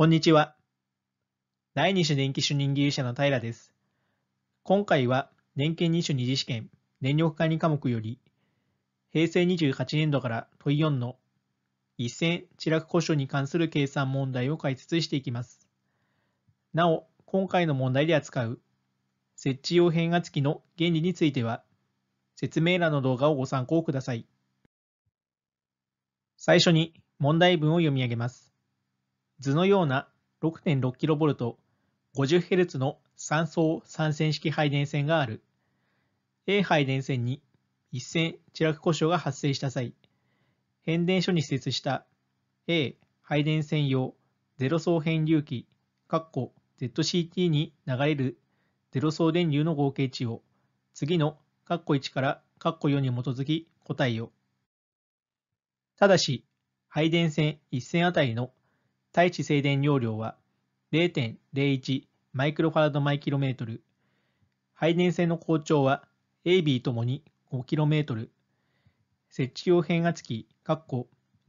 こんにちは。第二種電気主任技術者の平です。今回は、年間2種二次試験、電力管理科目より、平成28年度から問4の一線地落故障に関する計算問題を解説していきます。なお、今回の問題で扱う、設置用変圧器の原理については、説明欄の動画をご参考ください。最初に問題文を読み上げます。図のような 6.6kV50Hz の3層3線式配電線がある。A 配電線に一線地落故障が発生した際、変電所に施設した A 配電線用0層変流器 ZCT に流れる0層電流の合計値を次の1から4に基づき答えよ。ただし、配電線1線あたりの対地静電容量は0.01マイクロファラドマイキロメートル。配電線の高調は AB ともに5トル、設置用変圧器、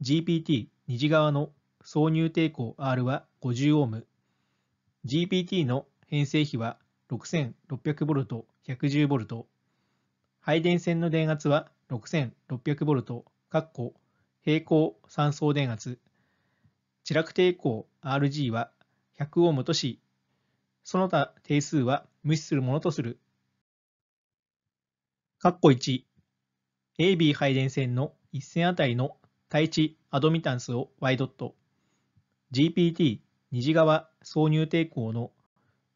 GPT 次側の挿入抵抗 R は5 0ム、GPT の編成比は6 6 0 0ト1 1 0ト、配電線の電圧は6 6 0 0ト、平行3層電圧。地落抵抗 RG は100オームとし、その他定数は無視するものとする。括弧1、AB 配電線の1線あたりの対地アドミタンスを Y ドット、GPT 2次側挿入抵抗の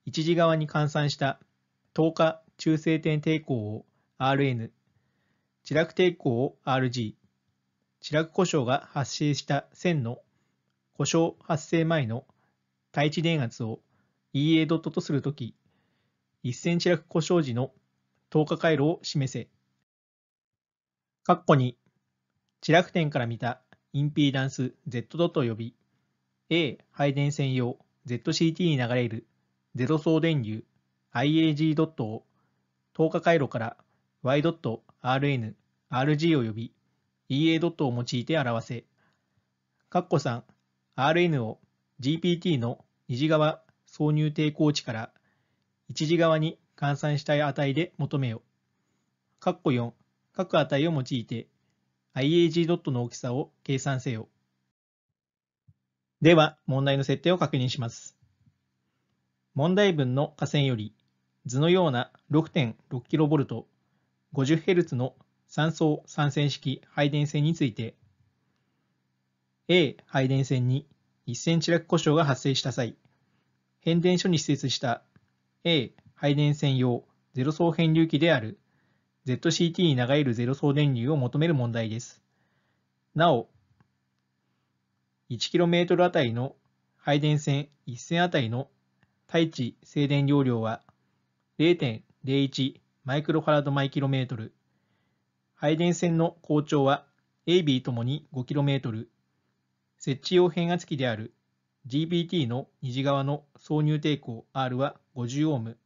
1次側に換算した等日中性点抵抗を RN、地落抵抗を RG、地落故障が発生した線の故障発生前の対地電圧を EA ドットとするとき、1センチ落故障時の透過回路を示せ。括弧に、地落点から見たインピーダンス Z ドット及び A 配電線用 ZCT に流れるゼロ送電流 IAG ドットを透過回路から Y ドット RN、RG 及び EA ドットを用いて表せ。括弧3、RN を GPT の2次側挿入抵抗値から1次側に換算したい値で求めよ。括弧4、各値を用いて IAG ドットの大きさを計算せよ。では、問題の設定を確認します。問題文の下線より図のような 6.6kV、50Hz の3層3線式配電線について A 配電線に1センチ落故障が発生した際、変電所に施設した A 配電線用ゼロ層変流器である ZCT に流れるゼロ層電流を求める問題です。なお、1km あたりの配電線1線あたりの対地静電容量は0.01マイクロファラドマイキロメートル。配電線の高調は AB ともに 5km、設置用変圧器である GPT の二次側の挿入抵抗 R は5 0オーム、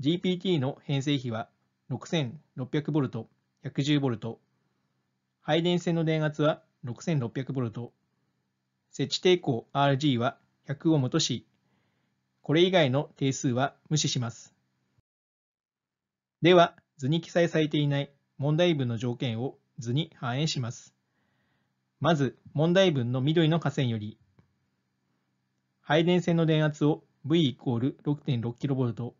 GPT の編成比は 6600V、110V、配電線の電圧は 6600V、設置抵抗 RG は1 0 0ムとし、これ以外の定数は無視します。では、図に記載されていない問題文の条件を図に反映します。まず、問題文の緑の下線より、配電線の電圧を V イコール 6.6kV、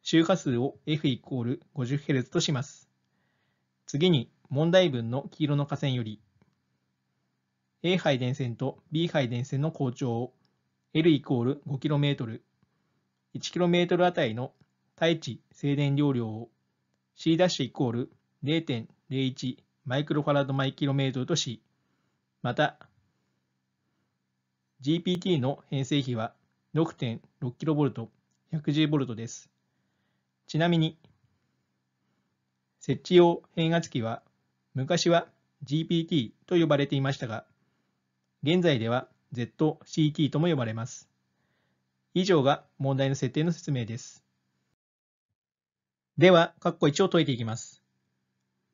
周波数を F イコール 50Hz とします。次に、問題文の黄色の下線より、A 配電線と B 配電線の交調を L イコール 5km、1km あたりの対地静電容量を C' イコール0.01マイクロファラドマイキロメートルとし、また、GPT の編成比は 6.6kV110V です。ちなみに、設置用変圧器は昔は GPT と呼ばれていましたが、現在では ZCT とも呼ばれます。以上が問題の設定の説明です。では、括弧1を解いていきます。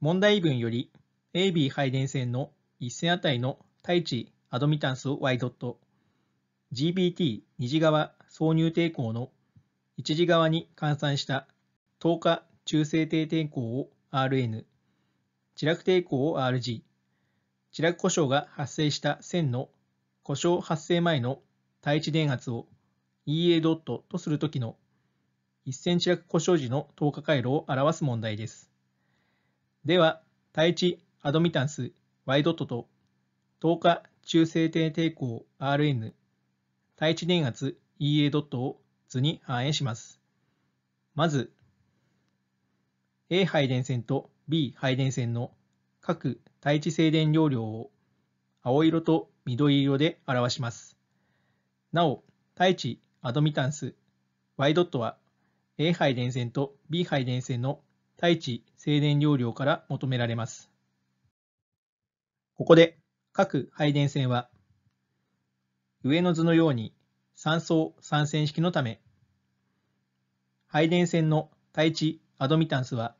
問題文より AB 配電線の1線あたりの対地アドミタンスを Y ドット GBT 2次側挿入抵抗の1次側に換算した等価中性低抵抗を RN 地落抵抗を RG 地落故障が発生した線の故障発生前の対地電圧を EA ドットとするときの1センチ落故障時の等価回路を表す問題です。では、対地アドミタンス Y ドットと10日中性低抵抗 Rn 対地電圧 EA ドットを図に反映します。まず A 配電線と B 配電線の各対地静電容量を青色と緑色で表します。なお、対地アドミタンス Y ドットは A 配電線と B 配電線の対地静電容量から求められます。ここで各配電線は上の図のように3層3線式のため配電線の対地アドミタンスは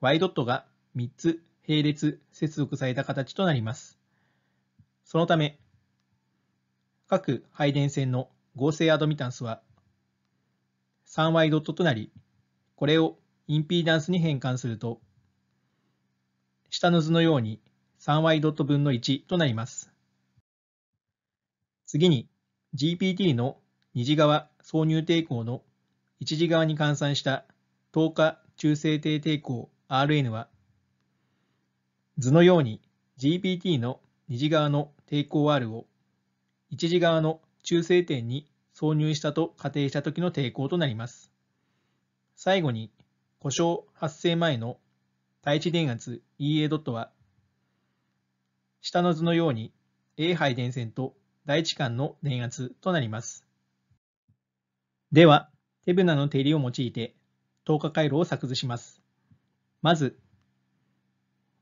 Y ドットが3つ並列接続された形となります。そのため各配電線の合成アドミタンスは 3Y ドットとなりこれをインピーダンスに変換すると下の図のように 3y ドット分の1となります。次に GPT の2次側挿入抵抗の1次側に換算した等価中性低抵抗 Rn は図のように GPT の2次側の抵抗 R を1次側の中性点に挿入したと仮定した時の抵抗となります。最後に故障発生前の対地電圧 EA. は下の図のように A 杯電線と大地間の電圧となります。では、手ブナの定理を用いて等価回路を作図します。まず、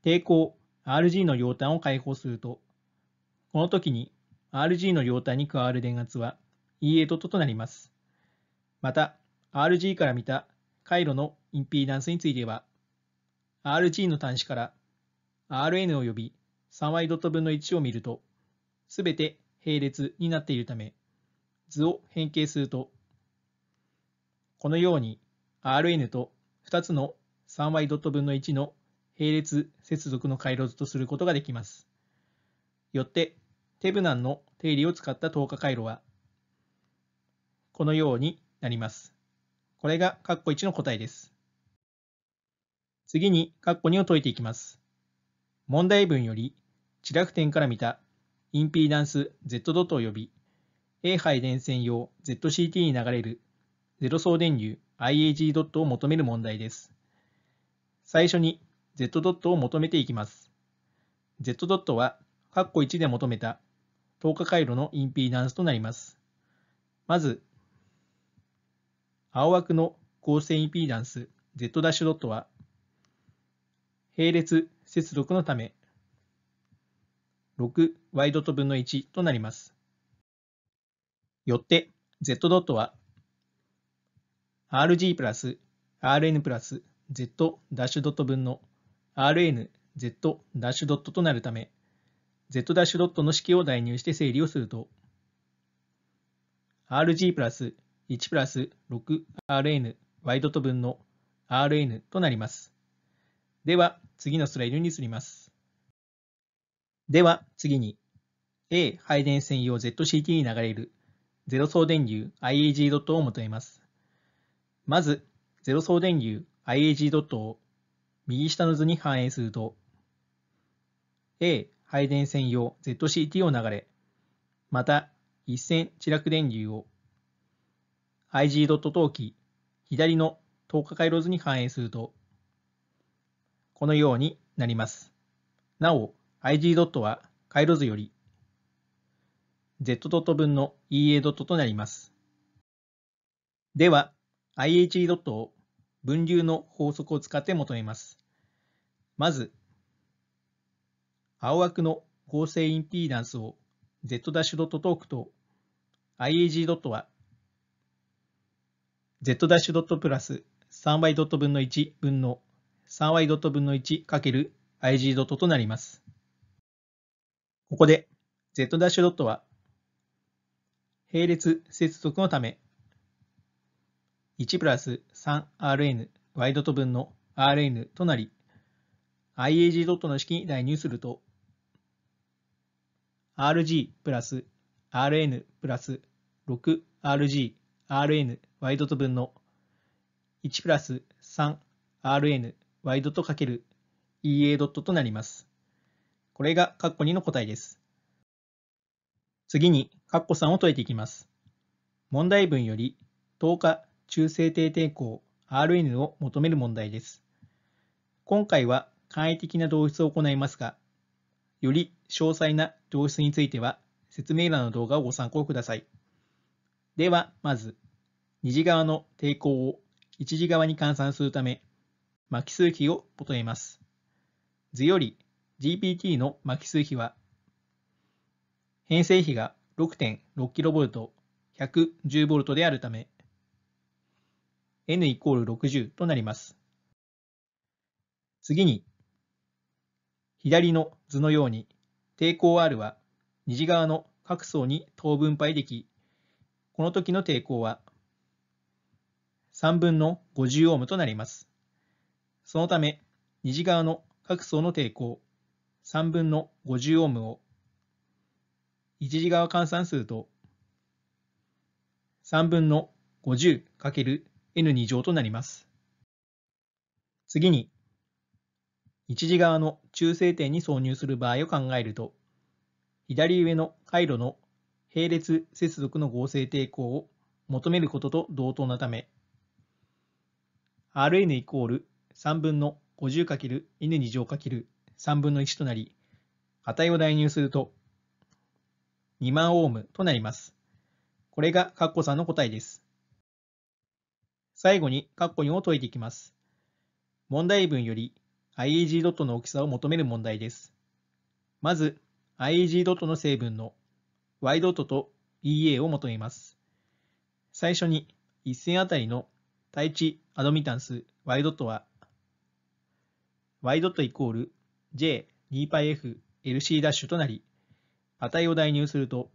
抵抗 Rg の両端を解放すると、この時に Rg の両端に加わる電圧は EA ドットとなります。また、Rg から見た回路のインピーダンスについては、Rg の端子から Rn を呼び、3y ドット分の1を見ると、すべて並列になっているため、図を変形すると、このように Rn と2つの 3y ドット分の1の並列接続の回路図とすることができます。よって、テブナンの定理を使った等価回路は、このようになります。これが括弧1の答えです。次に括弧2を解いていきます。問題文より地楽点から見たインピーダンス Z ドット及び、A 配電線用 ZCT に流れるゼロ送電流 IAG ドットを求める問題です。最初に Z ドットを求めていきます。Z ドットは、括弧1で求めた透過回路のインピーダンスとなります。まず、青枠の合成インピーダンス Z' ダッシュドットは、並列接続のため、6ワイドと分の1となります。よって Z ドットは RG プラス RN プラス Z ダッシュドット分の RN Z ダッシュドットとなるため Z ダッシュドットの式を代入して整理をすると RG プラス1プラス 6RN ワイドと分の RN となります。では次のスライドに移ります。では次に A 配電専用 ZCT に流れるゼロ送電流 IAG ドットを求めます。まず、ゼロ送電流 IAG ドットを右下の図に反映すると、A 配電専用 ZCT を流れ、また一線地落電流を IG ドット投機左の透過回路図に反映すると、このようになります。なお、ig. は回路図より z ドット分の ea ドットとなります。では、IHE ドットを分流の法則を使って求めます。まず、青枠の構成インピーダンスを z' ドットと置くと、IAG ドットは z' ドットプラス 3y ドット分の1分の 3y ドット分の 1×IG ドットとなります。ここで z ダッシュドットは並列接続のため 1+3rn プラス y ドット分の rn となり IAG ドットの式に代入すると rg プラス rn プラス 6rg rn y ドット分の1プラス 3rn y ドットかける ea ドットとなります。これが括弧2の答えです。次に、ッコ3を解いていきます。問題文より、10日中性低抵抗 Rn を求める問題です。今回は簡易的な導出を行いますが、より詳細な導出については、説明欄の動画をご参考ください。では、まず、2次側の抵抗を1次側に換算するため、巻数比を求めます。図より GPT の巻き数比は、編成比が 6.6kV、110V であるため、n イコール60となります。次に、左の図のように、抵抗 R は虹側の各層に等分配でき、この時の抵抗は3分の50オームとなります。そのため、虹側の各層の抵抗3分の50オームを一次側換算すると3分の 50×n2 乗となります。次に、一次側の中性点に挿入する場合を考えると、左上の回路の並列接続の合成抵抗を求めることと同等なため、Rn イコール3分の 50×n2 乗 ×n 3分の1となり、値を代入すると2万オームとなります。これがカッコ3の答えです。最後にカッコ4を解いていきます。問題文より IEG ドットの大きさを求める問題です。まず IEG ドットの成分の Y ドットと EA を求めます。最初に1線あたりの対地アドミタンス Y ドットは Y ドットイコール J、2πf、LC' ダッシュとなり、値を代入すると、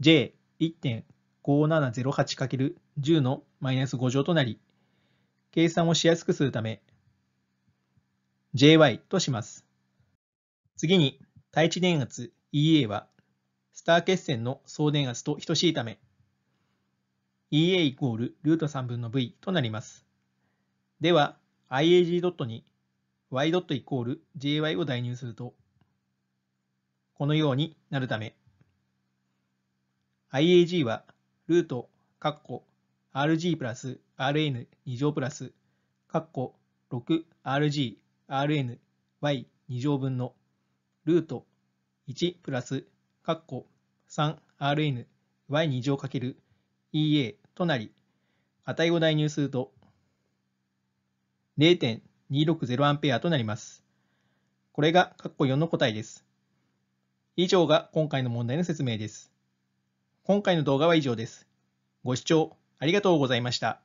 J、1.5708×10 のマイナス5乗となり、計算をしやすくするため、JY とします。次に、対地電圧 EA は、スター決線の総電圧と等しいため、EA イコールルート3分の V となります。では、IAG ドットに y ドットイコール jy を代入すると、このようになるため、IAG はルート、カ rg プラス rn 二乗プラス、カッ 6rg、rn、y 二乗分のルート1プラス、カッ 3rn、y 二乗かける ea となり、値を代入すると、0.0 260A となります。これが括弧4の答えです。以上が今回の問題の説明です。今回の動画は以上です。ご視聴ありがとうございました。